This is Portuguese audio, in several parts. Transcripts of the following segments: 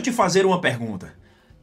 Deixa eu te fazer uma pergunta.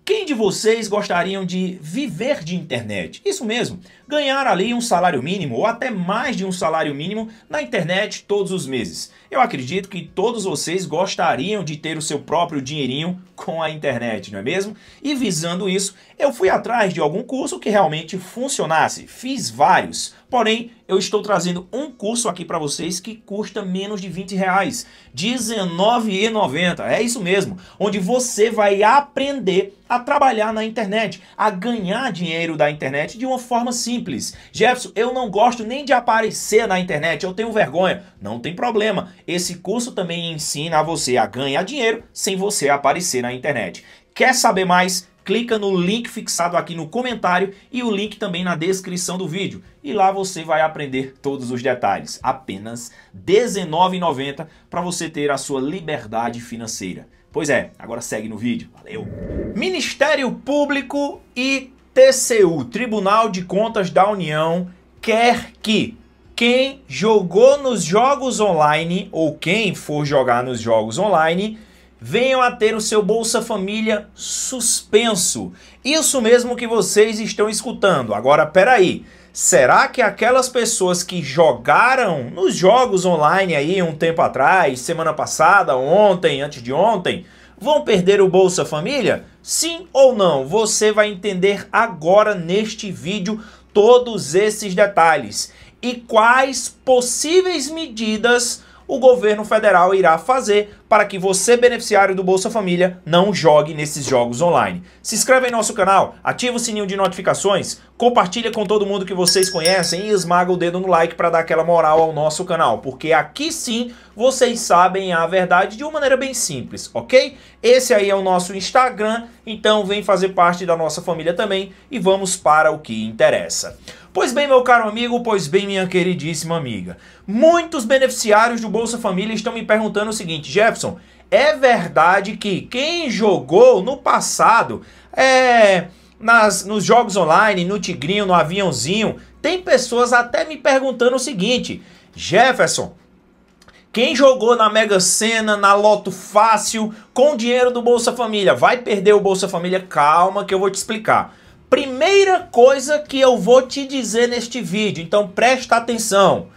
Quem de vocês gostariam de viver de internet? Isso mesmo, ganhar ali um salário mínimo ou até mais de um salário mínimo na internet todos os meses. Eu acredito que todos vocês gostariam de ter o seu próprio dinheirinho com a internet, não é mesmo? E visando isso, eu fui atrás de algum curso que realmente funcionasse. Fiz vários, porém eu estou trazendo um curso aqui para vocês que custa menos de 20 reais, R$19,90, é isso mesmo, onde você vai aprender a trabalhar na internet, a ganhar dinheiro da internet de uma forma simples. Jefferson, eu não gosto nem de aparecer na internet, eu tenho vergonha. Não tem problema, esse curso também ensina a você a ganhar dinheiro sem você aparecer na internet. Quer saber mais? Clica no link fixado aqui no comentário e o link também na descrição do vídeo. E lá você vai aprender todos os detalhes. Apenas R$19,90 para você ter a sua liberdade financeira. Pois é, agora segue no vídeo. Valeu! Ministério Público e TCU, Tribunal de Contas da União, quer que quem jogou nos jogos online ou quem for jogar nos jogos online venham a ter o seu Bolsa Família suspenso. Isso mesmo que vocês estão escutando. Agora, peraí. Será que aquelas pessoas que jogaram nos jogos online aí um tempo atrás, semana passada, ontem, antes de ontem, vão perder o Bolsa Família? Sim ou não? Você vai entender agora neste vídeo todos esses detalhes e quais possíveis medidas o governo federal irá fazer para que você, beneficiário do Bolsa Família, não jogue nesses jogos online. Se inscreve em nosso canal, ativa o sininho de notificações, compartilha com todo mundo que vocês conhecem e esmaga o dedo no like para dar aquela moral ao nosso canal, porque aqui sim vocês sabem a verdade de uma maneira bem simples, ok? Esse aí é o nosso Instagram, então vem fazer parte da nossa família também e vamos para o que interessa. Pois bem, meu caro amigo, pois bem, minha queridíssima amiga. Muitos beneficiários do Bolsa Família estão me perguntando o seguinte, Jefferson, é verdade que quem jogou no passado é nas, nos jogos online, no Tigrinho, no Aviãozinho, tem pessoas até me perguntando o seguinte: Jefferson, quem jogou na Mega Sena, na Loto Fácil, com dinheiro do Bolsa Família, vai perder o Bolsa Família? Calma que eu vou te explicar primeira coisa que eu vou te dizer neste vídeo, então presta atenção.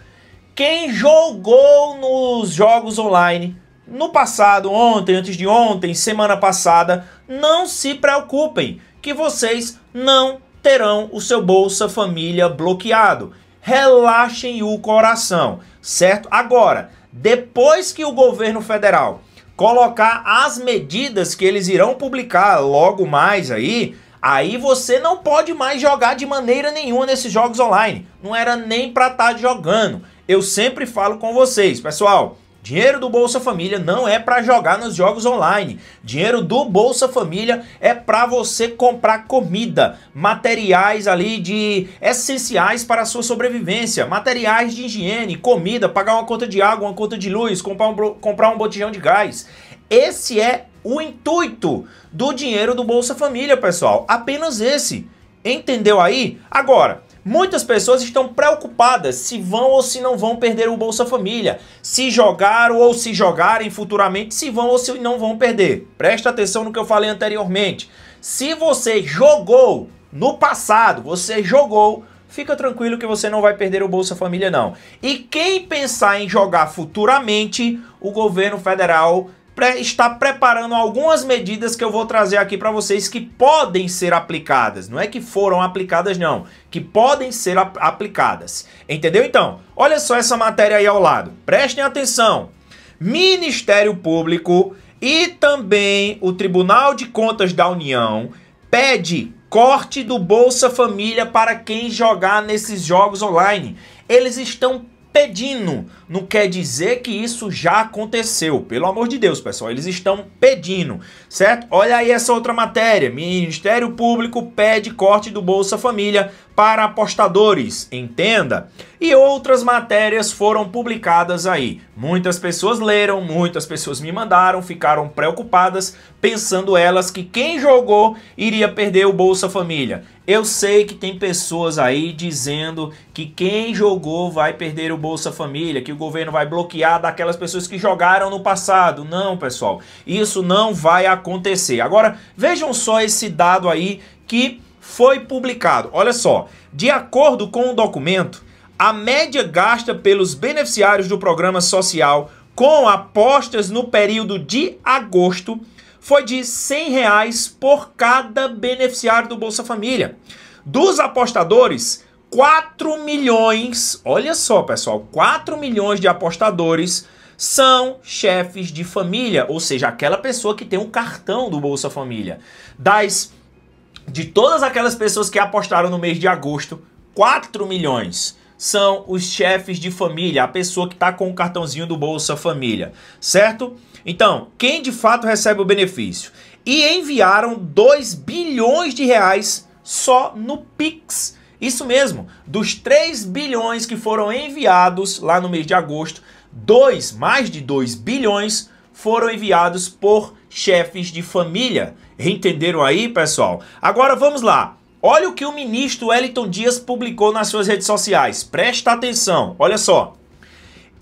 Quem jogou nos jogos online no passado, ontem, antes de ontem, semana passada, não se preocupem que vocês não terão o seu Bolsa Família bloqueado. Relaxem o coração, certo? Agora, depois que o governo federal colocar as medidas que eles irão publicar logo mais aí, Aí você não pode mais jogar de maneira nenhuma nesses jogos online. Não era nem para estar tá jogando. Eu sempre falo com vocês, pessoal. Dinheiro do Bolsa Família não é para jogar nos jogos online. Dinheiro do Bolsa Família é para você comprar comida, materiais ali de essenciais para a sua sobrevivência, materiais de higiene, comida, pagar uma conta de água, uma conta de luz, comprar um, comprar um botijão de gás. Esse é o intuito do dinheiro do Bolsa Família, pessoal. Apenas esse. Entendeu aí? Agora, muitas pessoas estão preocupadas se vão ou se não vão perder o Bolsa Família, se jogaram ou se jogarem futuramente, se vão ou se não vão perder. Presta atenção no que eu falei anteriormente. Se você jogou no passado, você jogou fica tranquilo que você não vai perder o Bolsa Família não. E quem pensar em jogar futuramente, o governo federal está preparando algumas medidas que eu vou trazer aqui para vocês que podem ser aplicadas. Não é que foram aplicadas, não. Que podem ser aplicadas. Entendeu? Então, olha só essa matéria aí ao lado. Prestem atenção. Ministério Público e também o Tribunal de Contas da União pede corte do Bolsa Família para quem jogar nesses jogos online. Eles estão pedindo não quer dizer que isso já aconteceu. Pelo amor de Deus, pessoal, eles estão pedindo, certo? Olha aí essa outra matéria. Ministério Público pede corte do Bolsa Família para apostadores, entenda. E outras matérias foram publicadas aí. Muitas pessoas leram, muitas pessoas me mandaram, ficaram preocupadas, pensando elas que quem jogou iria perder o Bolsa Família. Eu sei que tem pessoas aí dizendo que quem jogou vai perder o Bolsa Família, que o governo vai bloquear daquelas pessoas que jogaram no passado. Não, pessoal, isso não vai acontecer. Agora, vejam só esse dado aí que foi publicado. Olha só, de acordo com o documento, a média gasta pelos beneficiários do programa social com apostas no período de agosto foi de R$ 100 reais por cada beneficiário do Bolsa Família. Dos apostadores, 4 milhões, olha só pessoal, 4 milhões de apostadores são chefes de família, ou seja, aquela pessoa que tem um cartão do Bolsa Família. Das de todas aquelas pessoas que apostaram no mês de agosto, 4 milhões são os chefes de família, a pessoa que está com o cartãozinho do Bolsa Família, certo? Então, quem de fato recebe o benefício? E enviaram 2 bilhões de reais só no Pix isso mesmo, dos 3 bilhões que foram enviados lá no mês de agosto, 2, mais de 2 bilhões foram enviados por chefes de família. Entenderam aí, pessoal? Agora vamos lá. Olha o que o ministro Wellington Dias publicou nas suas redes sociais. Presta atenção, olha só.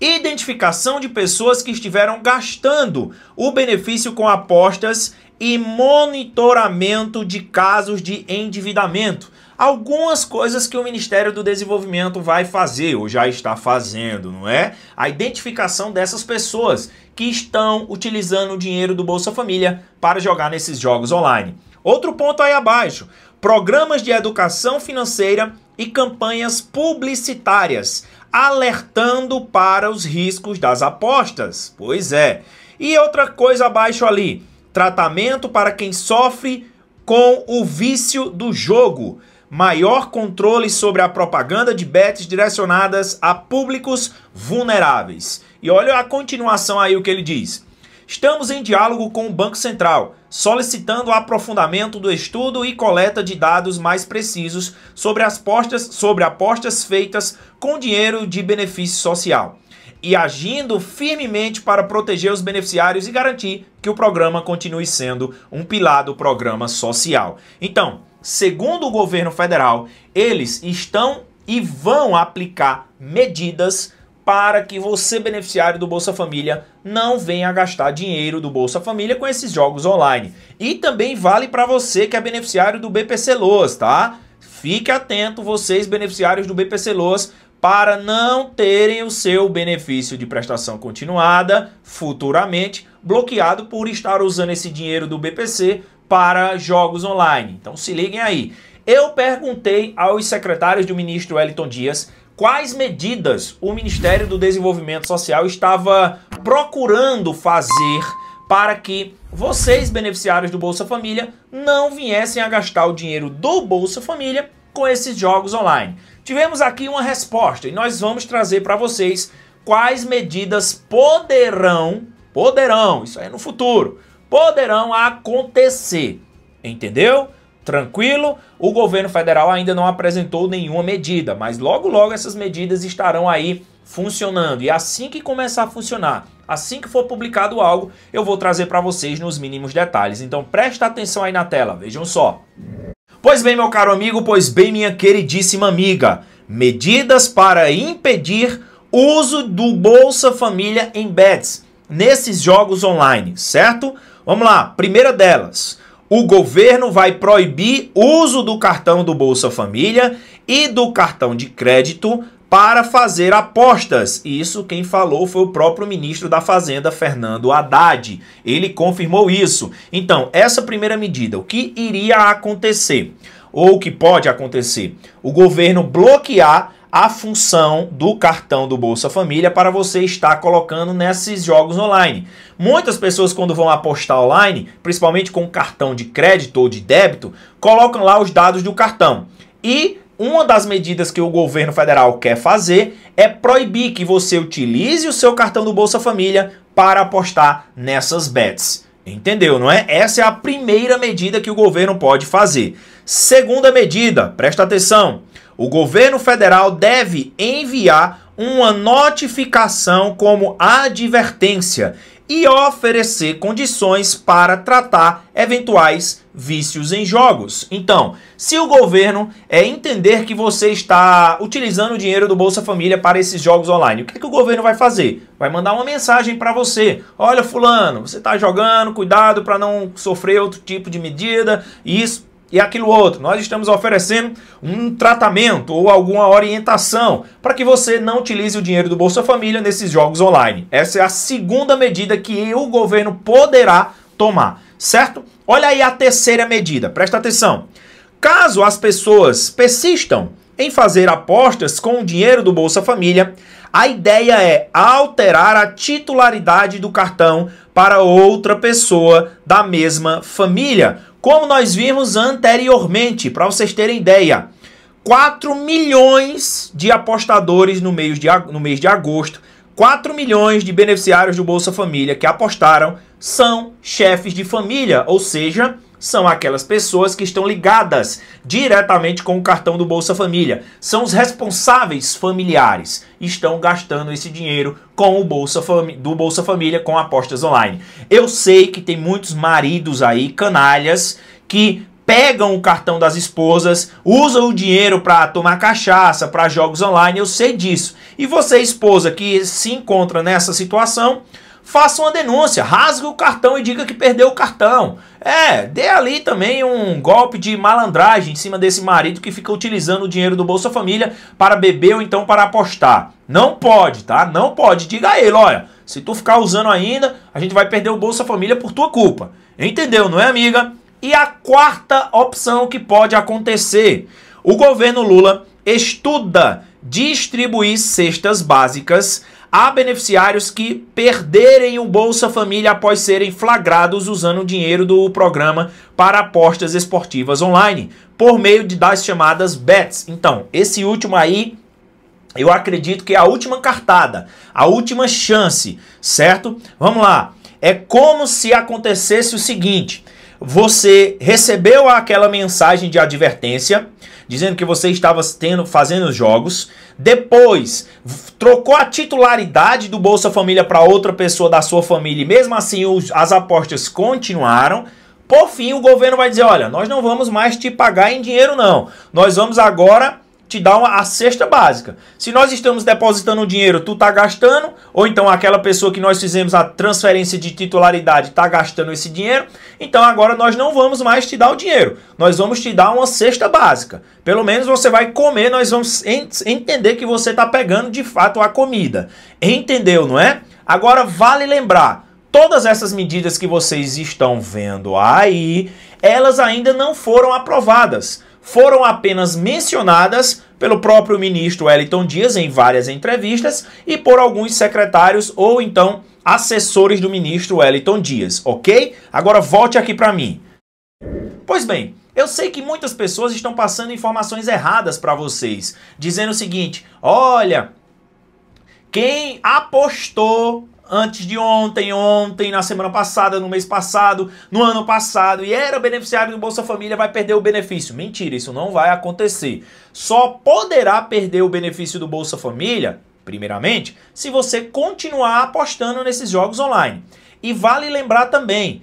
Identificação de pessoas que estiveram gastando o benefício com apostas e monitoramento de casos de endividamento. Algumas coisas que o Ministério do Desenvolvimento vai fazer ou já está fazendo, não é? A identificação dessas pessoas que estão utilizando o dinheiro do Bolsa Família para jogar nesses jogos online. Outro ponto aí abaixo: programas de educação financeira e campanhas publicitárias alertando para os riscos das apostas. Pois é. E outra coisa abaixo ali: Tratamento para quem sofre com o vício do jogo. Maior controle sobre a propaganda de bets direcionadas a públicos vulneráveis. E olha a continuação aí o que ele diz. Estamos em diálogo com o Banco Central, solicitando o aprofundamento do estudo e coleta de dados mais precisos sobre, as apostas, sobre apostas feitas com dinheiro de benefício social e agindo firmemente para proteger os beneficiários e garantir que o programa continue sendo um pilar do programa social. Então, segundo o governo federal, eles estão e vão aplicar medidas para que você, beneficiário do Bolsa Família, não venha gastar dinheiro do Bolsa Família com esses jogos online. E também vale para você que é beneficiário do BPC Loas, tá? Fique atento, vocês beneficiários do BPC Loas, para não terem o seu benefício de prestação continuada futuramente bloqueado por estar usando esse dinheiro do BPC para jogos online. Então se liguem aí. Eu perguntei aos secretários do ministro Wellington Dias quais medidas o Ministério do Desenvolvimento Social estava procurando fazer para que vocês, beneficiários do Bolsa Família, não viessem a gastar o dinheiro do Bolsa Família com esses jogos online. Tivemos aqui uma resposta e nós vamos trazer para vocês quais medidas poderão, poderão, isso aí é no futuro, poderão acontecer. Entendeu? Tranquilo? O governo federal ainda não apresentou nenhuma medida, mas logo logo essas medidas estarão aí funcionando. E assim que começar a funcionar, assim que for publicado algo, eu vou trazer para vocês nos mínimos detalhes. Então presta atenção aí na tela, vejam só. Pois bem, meu caro amigo, pois bem, minha queridíssima amiga, medidas para impedir uso do Bolsa Família em bets nesses jogos online, certo? Vamos lá, primeira delas. O governo vai proibir uso do cartão do Bolsa Família e do cartão de crédito para fazer apostas. Isso quem falou foi o próprio ministro da Fazenda, Fernando Haddad. Ele confirmou isso. Então, essa primeira medida, o que iria acontecer? Ou o que pode acontecer? O governo bloquear a função do cartão do Bolsa Família para você estar colocando nesses jogos online. Muitas pessoas, quando vão apostar online, principalmente com cartão de crédito ou de débito, colocam lá os dados do cartão. E uma das medidas que o governo federal quer fazer é proibir que você utilize o seu cartão do Bolsa Família para apostar nessas bets. Entendeu, não é? Essa é a primeira medida que o governo pode fazer. Segunda medida, presta atenção: o governo federal deve enviar uma notificação como advertência e oferecer condições para tratar eventuais vícios em jogos. Então, se o governo é entender que você está utilizando o dinheiro do Bolsa Família para esses jogos online, o que, é que o governo vai fazer? Vai mandar uma mensagem para você: olha, fulano, você está jogando, cuidado para não sofrer outro tipo de medida. Isso e aquilo outro. Nós estamos oferecendo um tratamento ou alguma orientação para que você não utilize o dinheiro do Bolsa Família nesses jogos online. Essa é a segunda medida que o governo poderá tomar, certo? Olha aí a terceira medida, presta atenção. Caso as pessoas persistam em fazer apostas com o dinheiro do Bolsa Família, a ideia é alterar a titularidade do cartão para outra pessoa da mesma família como nós vimos anteriormente, para vocês terem ideia, 4 milhões de apostadores no mês de, no mês de agosto, 4 milhões de beneficiários do Bolsa Família que apostaram são chefes de família, ou seja, são aquelas pessoas que estão ligadas diretamente com o cartão do Bolsa Família. São os responsáveis familiares. Estão gastando esse dinheiro com o Bolsa Fam do Bolsa Família com apostas online. Eu sei que tem muitos maridos aí, canalhas, que pegam o cartão das esposas, usam o dinheiro para tomar cachaça, para jogos online, eu sei disso. E você, esposa, que se encontra nessa situação, faça uma denúncia, rasgue o cartão e diga que perdeu o cartão. É, dê ali também um golpe de malandragem em cima desse marido que fica utilizando o dinheiro do Bolsa Família para beber ou então para apostar. Não pode, tá? Não pode. Diga a ele, olha, se tu ficar usando ainda, a gente vai perder o Bolsa Família por tua culpa. Entendeu, não é, amiga? E a quarta opção que pode acontecer, o governo Lula estuda distribuir cestas básicas a beneficiários que perderem o Bolsa Família após serem flagrados usando o dinheiro do programa para apostas esportivas online, por meio de das chamadas bets. Então, esse último aí eu acredito que é a última cartada, a última chance, certo? Vamos lá. É como se acontecesse o seguinte: você recebeu aquela mensagem de advertência, dizendo que você estava tendo, fazendo jogos, depois trocou a titularidade do Bolsa Família para outra pessoa da sua família e mesmo assim os, as apostas continuaram. Por fim, o governo vai dizer: olha, nós não vamos mais te pagar em dinheiro, não. Nós vamos agora te dá uma, a cesta básica. Se nós estamos depositando dinheiro, tu tá gastando, ou então aquela pessoa que nós fizemos a transferência de titularidade tá gastando esse dinheiro, então agora nós não vamos mais te dar o dinheiro. Nós vamos te dar uma cesta básica. Pelo menos você vai comer, nós vamos ent entender que você tá pegando de fato a comida. Entendeu, não é? Agora vale lembrar, todas essas medidas que vocês estão vendo aí, elas ainda não foram aprovadas foram apenas mencionadas pelo próprio ministro Wellington Dias em várias entrevistas e por alguns secretários ou então assessores do ministro Wellington Dias, ok? Agora volte aqui para mim. Pois bem, eu sei que muitas pessoas estão passando informações erradas para vocês, dizendo o seguinte: olha, quem apostou antes de ontem, ontem, na semana passada, no mês passado, no ano passado e era beneficiário do Bolsa Família vai perder o benefício. Mentira, isso não vai acontecer. Só poderá perder o benefício do Bolsa Família, primeiramente, se você continuar apostando nesses jogos online. E vale lembrar também,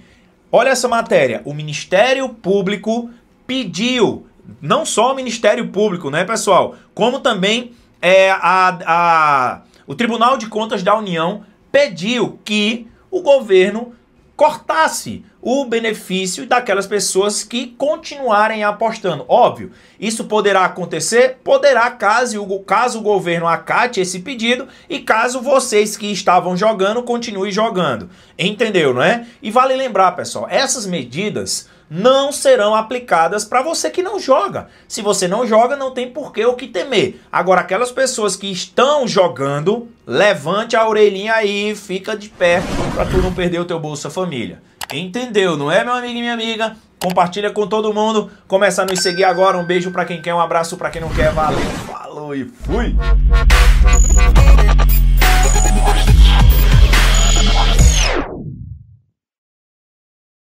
olha essa matéria, o Ministério Público pediu, não só o Ministério Público, né, pessoal, como também é, a, a, o Tribunal de Contas da União pediu que o governo cortasse o benefício daquelas pessoas que continuarem apostando. Óbvio, isso poderá acontecer? Poderá, caso, caso o governo acate esse pedido e caso vocês que estavam jogando continuem jogando. Entendeu, não é? E vale lembrar, pessoal, essas medidas não serão aplicadas para você que não joga. Se você não joga, não tem por que o que temer. Agora, aquelas pessoas que estão jogando, levante a orelhinha aí, fica de pé para tu não perder o teu Bolsa Família. Entendeu, não é, meu amigo e minha amiga? Compartilha com todo mundo. Começa a nos seguir agora. Um beijo para quem quer, um abraço para quem não quer. Valeu, falou e fui!